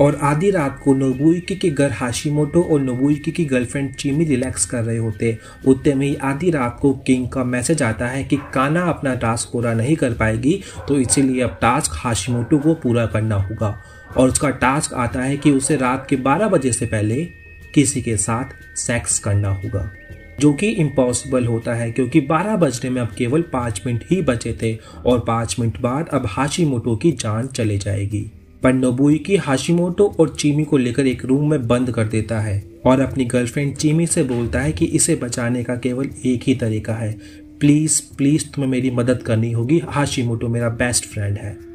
और आधी रात को नोबुइकी के घर हाशिमोटो और नोबुइकी की गर्लफ्रेंड चीमी रिलैक्स कर रहे होते उतने में ही आधी रात को किंग का मैसेज आता है कि काना अपना टास्क पूरा नहीं कर पाएगी तो इसीलिए अब टास्क हाशिमोटो को पूरा करना होगा और उसका टास्क आता है कि उसे रात के 12 बजे से पहले किसी के साथ सेक्स करना होगा जो कि इम्पॉसिबल होता है क्योंकि 12 बजने में अब केवल पाँच मिनट ही बचे थे और पाँच मिनट बाद अब हाशिमोटो की जान चले जाएगी पर की हाशिमोटो और चीमी को लेकर एक रूम में बंद कर देता है और अपनी गर्लफ्रेंड चीमी से बोलता है कि इसे बचाने का केवल एक ही तरीका है प्लीज़ प्लीज़ तुम्हें मेरी मदद करनी होगी हाशिमोटो मेरा बेस्ट फ्रेंड है